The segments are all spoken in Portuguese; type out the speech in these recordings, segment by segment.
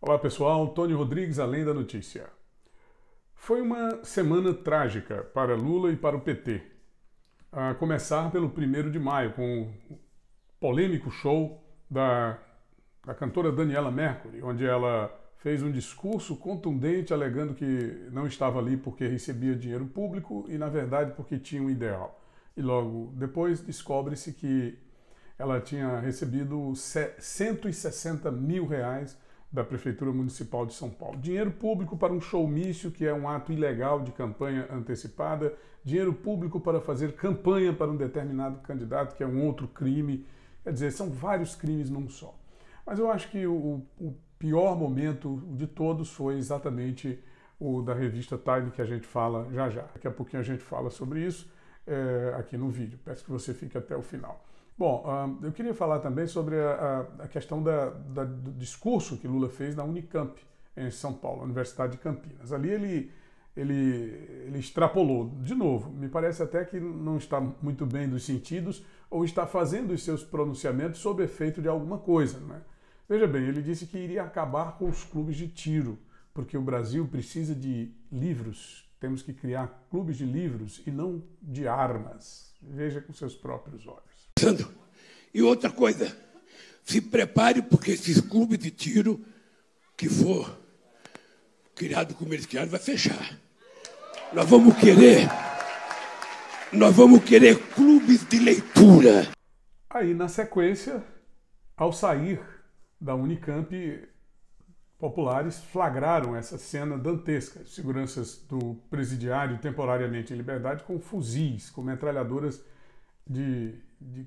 Olá pessoal, Tony Rodrigues, Além da Notícia. Foi uma semana trágica para Lula e para o PT. A começar pelo 1 de maio, com o polêmico show da, da cantora Daniela Mercury, onde ela fez um discurso contundente alegando que não estava ali porque recebia dinheiro público e, na verdade, porque tinha um ideal. E logo depois descobre-se que ela tinha recebido 160 mil reais da Prefeitura Municipal de São Paulo. Dinheiro público para um showmício, que é um ato ilegal de campanha antecipada. Dinheiro público para fazer campanha para um determinado candidato, que é um outro crime. Quer dizer, são vários crimes num só. Mas eu acho que o, o pior momento de todos foi exatamente o da revista Time, que a gente fala já já. Daqui a pouquinho a gente fala sobre isso é, aqui no vídeo. Peço que você fique até o final. Bom, ah, eu queria falar também sobre a, questão da, da, do discurso que Lula fez na Unicamp, em São Paulo, Universidade de Campinas. Ali ele, ele, ele extrapolou, de novo, me parece até que não está muito bem dos sentidos ou está fazendo os seus pronunciamentos sob efeito de alguma coisa. Né? Veja bem, ele disse que iria acabar com os clubes de tiro, porque o Brasil precisa de livros, temos que criar clubes de livros e não de armas. Veja com seus próprios olhos pensando. E outra coisa, se prepare porque esses clubes de tiro que for criado com o criaram vai fechar. Nós vamos querer, nós vamos querer clubes de leitura. Aí na sequência, ao sair da Unicamp, populares flagraram essa cena dantesca. Seguranças do presidiário temporariamente em liberdade com fuzis, com metralhadoras de de,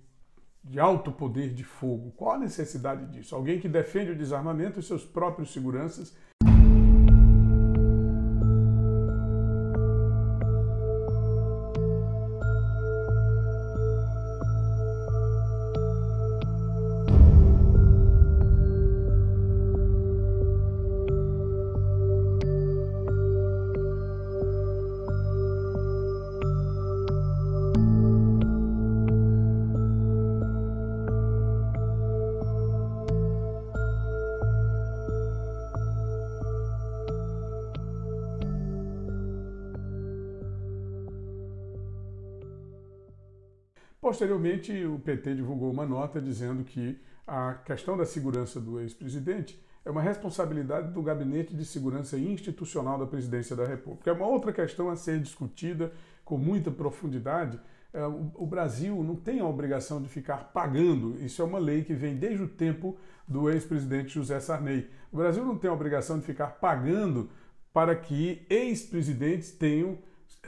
de alto poder de fogo. Qual a necessidade disso? Alguém que defende o desarmamento e seus próprios seguranças Posteriormente, o PT divulgou uma nota dizendo que a questão da segurança do ex-presidente é uma responsabilidade do Gabinete de Segurança Institucional da Presidência da República. É uma outra questão a ser discutida com muita profundidade. É, o Brasil não tem a obrigação de ficar pagando. Isso é uma lei que vem desde o tempo do ex-presidente José Sarney. O Brasil não tem a obrigação de ficar pagando para que ex-presidentes tenham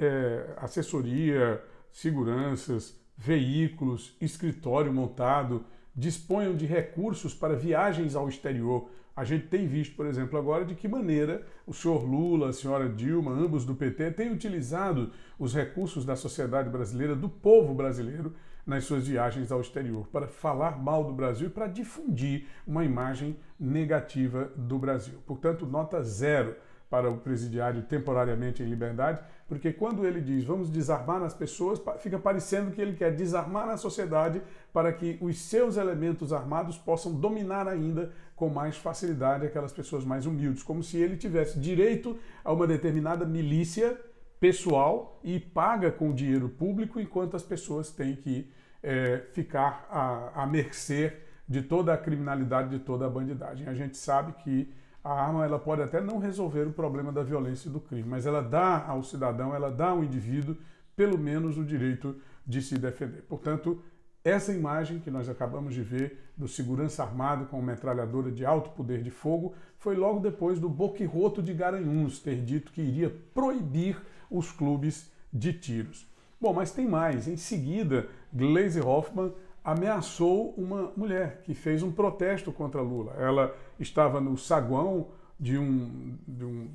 é, assessoria, seguranças, veículos, escritório montado, disponham de recursos para viagens ao exterior. A gente tem visto, por exemplo, agora de que maneira o senhor Lula, a senhora Dilma, ambos do PT, têm utilizado os recursos da sociedade brasileira, do povo brasileiro, nas suas viagens ao exterior, para falar mal do Brasil e para difundir uma imagem negativa do Brasil. Portanto, nota zero para o presidiário temporariamente em liberdade, porque quando ele diz vamos desarmar as pessoas, fica parecendo que ele quer desarmar a sociedade para que os seus elementos armados possam dominar ainda com mais facilidade aquelas pessoas mais humildes, como se ele tivesse direito a uma determinada milícia pessoal e paga com dinheiro público, enquanto as pessoas têm que é, ficar à, à mercê de toda a criminalidade, de toda a bandidagem. A gente sabe que a arma ela pode até não resolver o problema da violência e do crime, mas ela dá ao cidadão, ela dá ao indivíduo, pelo menos o direito de se defender. Portanto, essa imagem que nós acabamos de ver do segurança armado com metralhadora de alto poder de fogo foi logo depois do Boquirroto de Garanhuns ter dito que iria proibir os clubes de tiros. Bom, mas tem mais. Em seguida, Glaze Hoffman ameaçou uma mulher que fez um protesto contra Lula. Ela estava no saguão de um, de um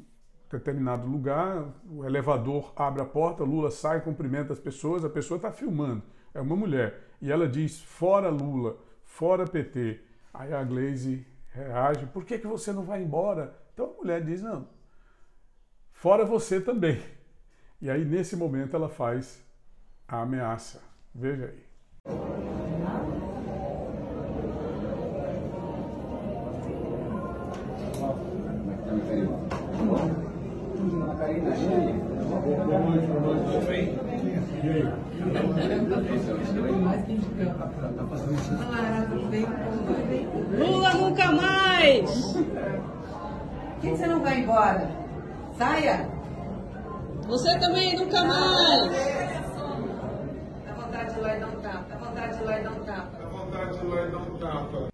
determinado lugar, o elevador abre a porta, Lula sai, cumprimenta as pessoas, a pessoa está filmando, é uma mulher. E ela diz: fora Lula, fora PT. Aí a Glaze reage: por que, que você não vai embora? Então a mulher diz: não, fora você também. E aí, nesse momento, ela faz a ameaça. Veja aí. Lula nunca mais! Por que você não vai embora? Saia! Você também nunca mais! Dá vontade de lá e dar um tapa. Dá vontade de lá e dar um tapa. Dá vontade de lá e dar um tapa.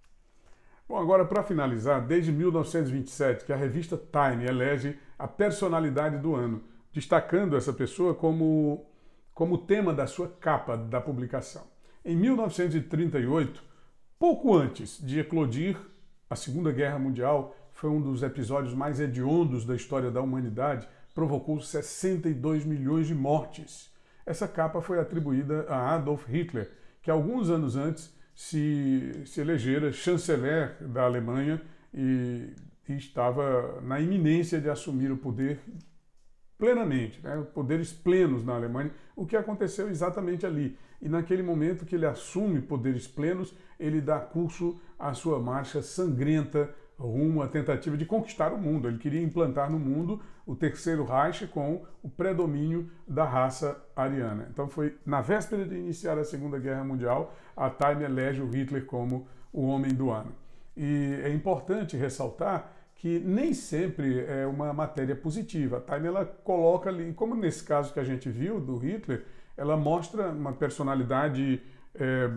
Bom, agora para finalizar, desde 1927 que a revista Time elege a personalidade do ano, destacando essa pessoa como como tema da sua capa da publicação. Em 1938, pouco antes de eclodir a Segunda Guerra Mundial, foi um dos episódios mais hediondos da história da humanidade, provocou 62 milhões de mortes. Essa capa foi atribuída a Adolf Hitler, que alguns anos antes se, se elegera chanceler da Alemanha e, e estava na iminência de assumir o poder plenamente, né? poderes plenos na Alemanha, o que aconteceu exatamente ali. E naquele momento que ele assume poderes plenos, ele dá curso à sua marcha sangrenta rumo à tentativa de conquistar o mundo. Ele queria implantar no mundo o terceiro Reich com o predomínio da raça ariana. Então foi na véspera de iniciar a Segunda Guerra Mundial, a Time elege o Hitler como o homem do ano. E é importante ressaltar que nem sempre é uma matéria positiva. A tá? Time ela coloca ali, como nesse caso que a gente viu do Hitler, ela mostra uma personalidade é,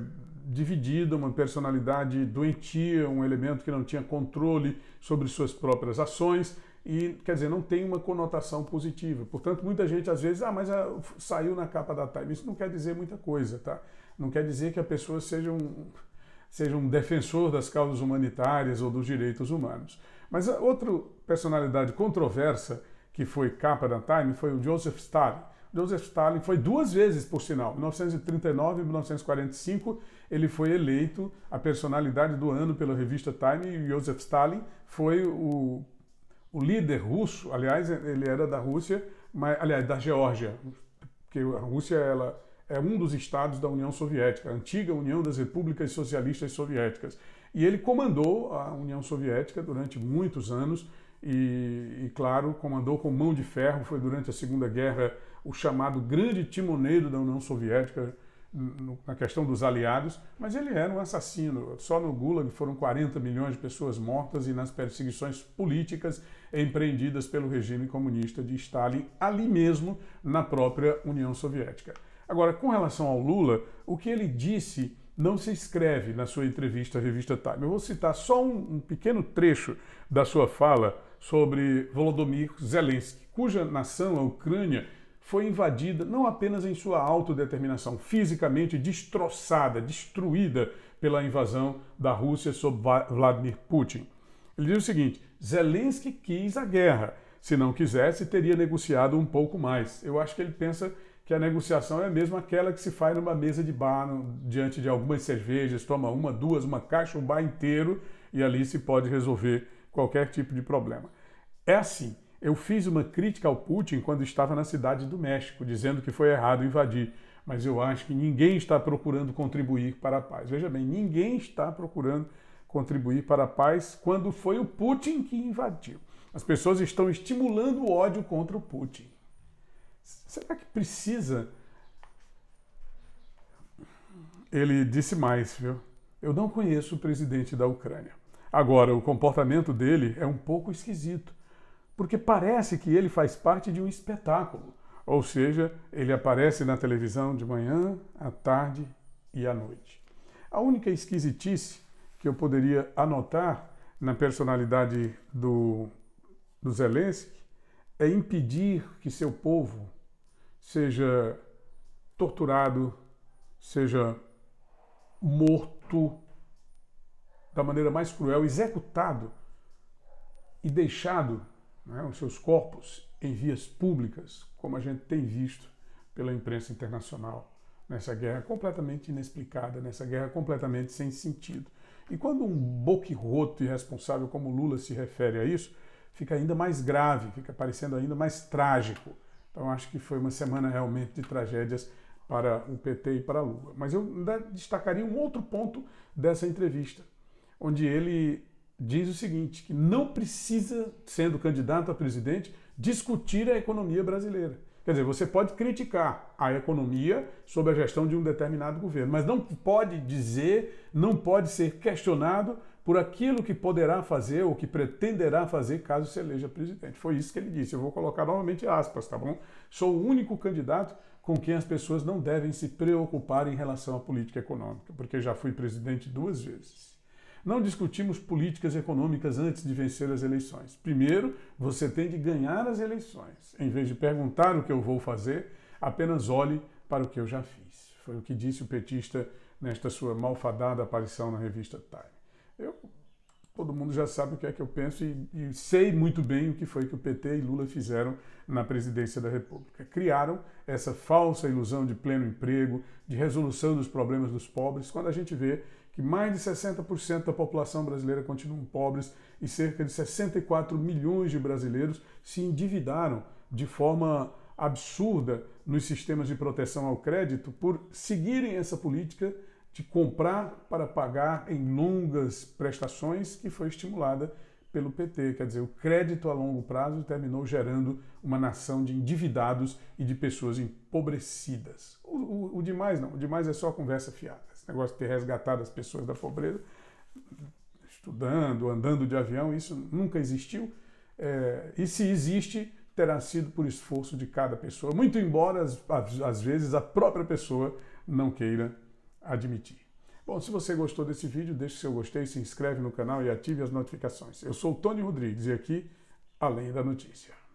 dividida, uma personalidade doentia, um elemento que não tinha controle sobre suas próprias ações e, quer dizer, não tem uma conotação positiva. Portanto, muita gente às vezes, ah, mas a, ah, saiu na capa da Time. Isso não quer dizer muita coisa, tá? Não quer dizer que a pessoa seja um, seja um defensor das causas humanitárias ou dos direitos humanos. Mas outra personalidade controversa que foi capa da Time foi o Joseph Stalin. Joseph Stalin foi duas vezes, por sinal, 1939 e 1945, ele foi eleito a personalidade do ano pela revista Time e Joseph Stalin foi o, o líder russo, aliás, ele era da Rússia, mas, aliás, da Geórgia, porque a Rússia ela é um dos estados da União Soviética, a antiga União das Repúblicas Socialistas Soviéticas. E ele comandou a União Soviética durante muitos anos e, e, claro, comandou com mão de ferro. Foi durante a Segunda Guerra o chamado grande timoneiro da União Soviética no, na questão dos aliados, mas ele era um assassino. Só no Gulag foram 40 milhões de pessoas mortas e nas perseguições políticas empreendidas pelo regime comunista de Stalin, ali mesmo na própria União Soviética. Agora, com relação ao Lula, o que ele disse não se escreve na sua entrevista à revista Time. Eu vou citar só um, um pequeno trecho da sua fala sobre Volodymyr Zelensky, cuja nação, a Ucrânia, foi invadida não apenas em sua autodeterminação, fisicamente destroçada, destruída pela invasão da Rússia sob Vladimir Putin. Ele diz o seguinte: Zelensky quis a guerra. Se não quisesse, teria negociado um pouco mais. Eu acho que ele pensa que a negociação é mesmo aquela que se faz numa mesa de bar, no, diante de algumas cervejas, toma uma, duas, uma caixa, um bar inteiro e ali se pode resolver qualquer tipo de problema. É assim. Eu fiz uma crítica ao Putin quando estava na cidade do México, dizendo que foi errado invadir, mas eu acho que ninguém está procurando contribuir para a paz. Veja bem, ninguém está procurando contribuir para a paz quando foi o Putin que invadiu. As pessoas estão estimulando o ódio contra o Putin. Será que precisa? Ele disse mais, viu? Eu não conheço o presidente da Ucrânia. Agora, o comportamento dele é um pouco esquisito, porque parece que ele faz parte de um espetáculo. Ou seja, ele aparece na televisão de manhã, à tarde e à noite. A única esquisitice que eu poderia anotar na personalidade do, do Zelensky é impedir que seu povo seja torturado, seja morto da maneira mais cruel, executado e deixado né, os seus corpos em vias públicas, como a gente tem visto pela imprensa internacional, nessa guerra completamente inexplicada, nessa guerra completamente sem sentido. E quando um boquirroto irresponsável como Lula se refere a isso, fica ainda mais grave, fica parecendo ainda mais trágico. Então acho que foi uma semana realmente de tragédias para o PT e para a Lula. Mas eu destacaria um outro ponto dessa entrevista, onde ele diz o seguinte, que não precisa, sendo candidato a presidente, discutir a economia brasileira. Quer dizer, você pode criticar a economia sob a gestão de um determinado governo, mas não pode dizer, não pode ser questionado por aquilo que poderá fazer ou que pretenderá fazer caso se eleja presidente. Foi isso que ele disse. Eu vou colocar novamente aspas, tá bom? Sou o único candidato com quem as pessoas não devem se preocupar em relação à política econômica, porque já fui presidente duas vezes. Não discutimos políticas econômicas antes de vencer as eleições. Primeiro, você tem de ganhar as eleições. Em vez de perguntar o que eu vou fazer, apenas olhe para o que eu já fiz. Foi o que disse o petista nesta sua malfadada aparição na revista Time. Eu, todo mundo já sabe o que é que eu penso e, e sei muito bem o que foi que o PT e Lula fizeram na presidência da República. Criaram essa falsa ilusão de pleno emprego, de resolução dos problemas dos pobres, quando a gente vê que mais de 60% da população brasileira continuam pobres e cerca de 64 milhões de brasileiros se endividaram de forma absurda nos sistemas de proteção ao crédito por seguirem essa política de comprar para pagar em longas prestações, que foi estimulada pelo PT. Quer dizer, o crédito a longo prazo terminou gerando uma nação de endividados e de pessoas empobrecidas. O, o, o demais não, o demais é só conversa fiada. Esse negócio de ter resgatado as pessoas da pobreza, estudando, andando de avião, isso nunca existiu. É, e se existe, terá sido por esforço de cada pessoa, muito embora às, às vezes a própria pessoa não queira admitir. Bom, se você gostou desse vídeo, deixe seu gostei, se inscreve no canal e ative as notificações. Eu sou o Tony Rodrigues e aqui, Além da Notícia.